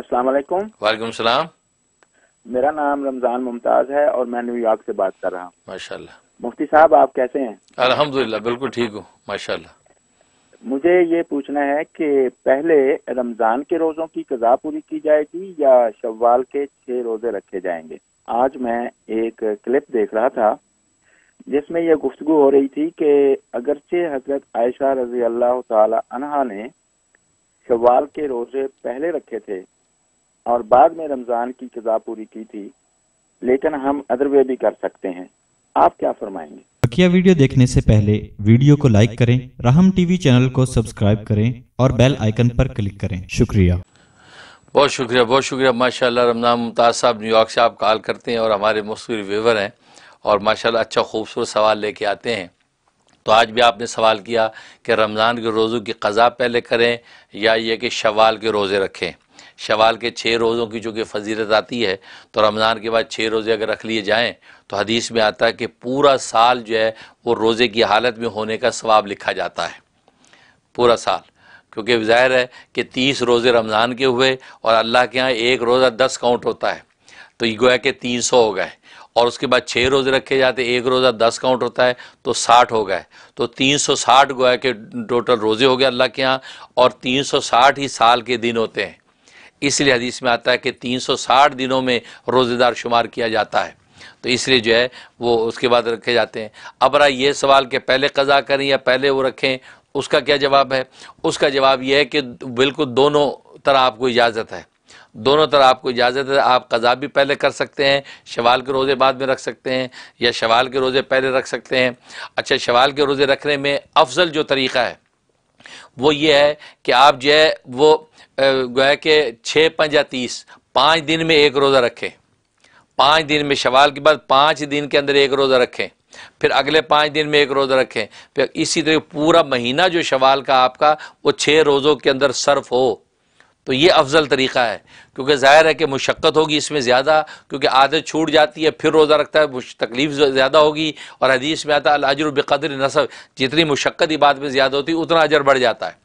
अस्सलाम वालेकुम वालेकुम सलाम मेरा नाम रमजान मुमताज है और मैं न्यूयॉर्क से बात कर रहा हूँ माशा मुफ्ती साहब आप कैसे हैं अल्हम्दुलिल्लाह बिल्कुल ठीक हूँ माशा मुझे ये पूछना है कि पहले रमजान के रोजों की कजा पूरी की जाएगी या शव्वाल के छह रोजे रखे जाएंगे आज मैं एक क्लिप देख रहा था जिसमें यह गुफ्तगु हो रही थी कि अगरचे हजरत आयशा रजी अल्लाह तहा ने शवाल के रोजे पहले रखे थे और बाद में रमज़ान की कज़ा पूरी की थी लेकिन हम अदर वे भी कर सकते हैं आप क्या फरमाएंगे बकिया वीडियो देखने से पहले वीडियो को लाइक करें रहम टीवी चैनल को सब्सक्राइब करें और बेल आइकन पर क्लिक करें शुक्रिया बहुत शुक्रिया बहुत शुक्रिया माशाल्लाह रमजान मुमताज़ साहब न्यूयॉर्क से आप कॉल करते हैं और हमारे मशहूर व्यूवर हैं और माशाल्लाह अच्छा खूबसूरत सवाल लेके आते हैं तो आज भी आपने सवाल किया कि रमज़ान के रोज़ों की कज़ा पहले करें या ये कि शवाल के रोज़े रखें शवाल के छः रोज़ों की जो कि फजीलत आती है तो रमज़ान के बाद छः रोज़े अगर रख लिए जाएँ तो हदीस में आता है कि पूरा साल जो है वो रोज़े की हालत में होने का स्वाब लिखा जाता है पूरा साल क्योंकि जाहिर है कि तीस रोज़े रमज़ान के हुए और अल्लाह के यहाँ एक रोज़ा दस काउंट होता है तो ये गोया के तीन सौ हो गए और उसके बाद छः रोज़े रखे जाते एक रोज़ा दस काउंट होता है तो साठ हो गए तो तीन सौ साठ गोया के टोटल रोज़े हो गए अल्लाह के यहाँ और तीन सौ साठ ही साल के दिन होते हैं इसलिए हदीस में आता है कि 360 दिनों में रोज़ेदार शुमार किया जाता है तो इसलिए जो है वो उसके बाद रखे जाते हैं अब रहा ये सवाल कि पहले कज़ा करें या पहले वो रखें उसका क्या जवाब है उसका जवाब यह है कि बिल्कुल दोनों तरह आपको इजाज़त है दोनों तरह आपको इजाज़त है आप कज़ा भी पहले कर सकते हैं शवाल के रोज़े बाद में रख सकते हैं या शवाल के रोज़े पहले रख सकते हैं अच्छा शवाल के रोज़े रखने में अफजल जो तरीक़ा है वो ये है कि आप जो है वो गोया के छः पंजा तीस पाँच दिन में एक रोज़ा रखें पाँच दिन में शवाल के बाद पाँच दिन के अंदर एक रोज़ा रखें फिर अगले पाँच दिन में एक रोज़ा रखें फिर इसी तरह पूरा महीना जो शवाल का आपका वो छः रोज़ों के अंदर सर्फ हो तो ये अफजल तरीक़ा है क्योंकि ज़ाहिर है कि मुशक्क़त होगी इसमें ज़्यादा क्योंकि आदत छूट जाती है फिर रोज़ा रखता है तकलीफ़ ज़्यादा होगी और हदीस में आता है अजर बक़दर नसब जितनी ही बात में ज़्यादा होती है उतना अजर बढ़ जाता है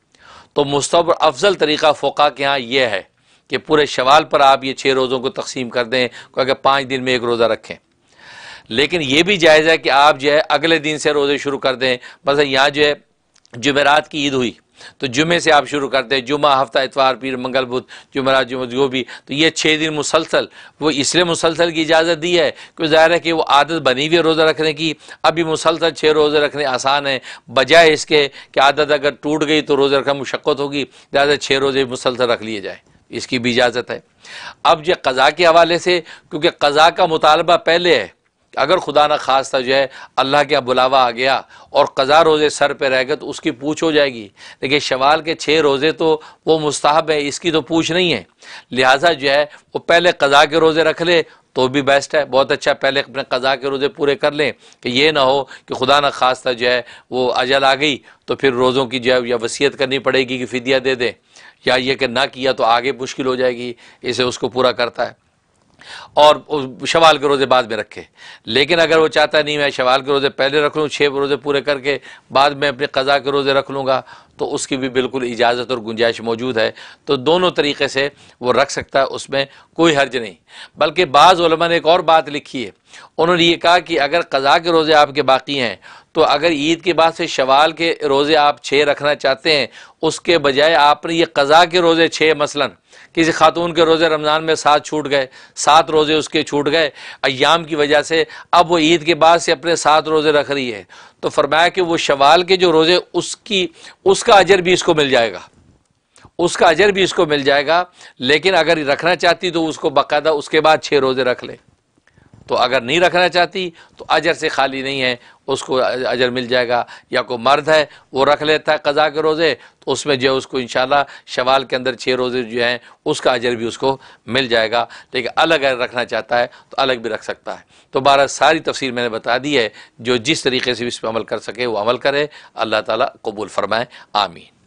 तो मुस्तबर अफजल तरीक़ा फ़ोका के यहाँ यह है कि पूरे शवाल पर आप ये छः रोज़ों को तकसीम कर दें क्योंकि पाँच दिन में एक रोज़ा रखें लेकिन ये भी जायज़ है कि आप जो है अगले दिन से रोज़े शुरू कर दें बस यहाँ जो है जुमेरात की ईद हुई तो जुमे से आप शुरू करते हैं जुमा हफ्ता इतवार पीर मंगल बुध जुमरा जो भी तो ये छः दिन मुसलसल वो इसलिए मुसलसल की इजाज़त दी है कि ज़ाहिर है कि वो आदत बनी हुई है रोज़ा रखने की अभी मुसलसल छः रोज़े रखने आसान है बजाय इसके कि आदत अगर टूट गई तो रोज़ा रखना मुशक्क़त होगी लिहाजा छः रोज़े मुसलसल रख लिए जाए इसकी भी इजाज़त है अब ये कज़ा के हवाले से क्योंकि कज़ा का मुतालबा पहले है अगर खुदा ना खास था जो है अल्लाह के बुलावा आ गया और कज़ा रोज़े सर पर रह गए तो उसकी पूछ हो जाएगी लेकिन शवाल के छः रोज़े तो वो मुस्ताहब है इसकी तो पूछ नहीं है लिहाजा जो है वो पहले कज़ा के रोज़े रख ले तो भी बेस्ट है बहुत अच्छा पहले अपने कज़ा के रोज़े पूरे कर लें कि ये ना हो कि खुदा न खास्ता जो है वो अजल आ गई तो फिर रोज़ों की जो है या वसीयत करनी पड़ेगी कि फ़िदिया दे दें या ये कि ना किया तो आगे मुश्किल हो जाएगी इसे उसको पूरा करता है और शवाल के रोज़े बाद में रखे लेकिन अगर वो चाहता नहीं मैं शवाल के रोज़े पहले रख लूँ छः रोज़े पूरे करके बाद में अपने कज़ा के रोज़े रख लूँगा तो उसकी भी बिल्कुल इजाज़त और गुंजाइश मौजूद है तो दोनों तरीके से वो रख सकता है उसमें कोई हर्ज नहीं बल्कि बाज़ ने एक और बात लिखी है उन्होंने ये कहा कि अगर कज़ा के रोज़े आपके बाकी हैं तो अगर ईद के बाद से शवाल के रोज़े आप छः रखना चाहते हैं उसके बजाय आपने ये कज़ा के रोज़े छः मसलन किसी खातून के रोज़े रमज़ान में सात छूट गए सात रोज़े उसके छूट गए अयाम की वजह से अब वो ईद के बाद से अपने सात रोज़े रख रही है तो फरमाया कि वो शवाल के जो रोज़े उसकी उसका अजर भी इसको मिल जाएगा उसका अजर भी इसको मिल जाएगा लेकिन अगर रखना चाहती तो उसको बाकायदा उसके बाद छः रोज़े रख लें तो अगर नहीं रखना चाहती तो अजर से खाली नहीं है उसको अजर मिल जाएगा या कोई मर्द है वो रख लेता है कज़ा के रोज़े तो उसमें जो है उसको इन शवाल के अंदर छः रोज़े जो हैं उसका अजर भी उसको मिल जाएगा लेकिन अलग अगर रखना चाहता है तो अलग भी रख सकता है तो बारह सारी तफसीर मैंने बता दी है जो जिस तरीके से भी इस पर अमल कर सके वो अमल करे अल्लाह ताली कबूल फरमाए आमीन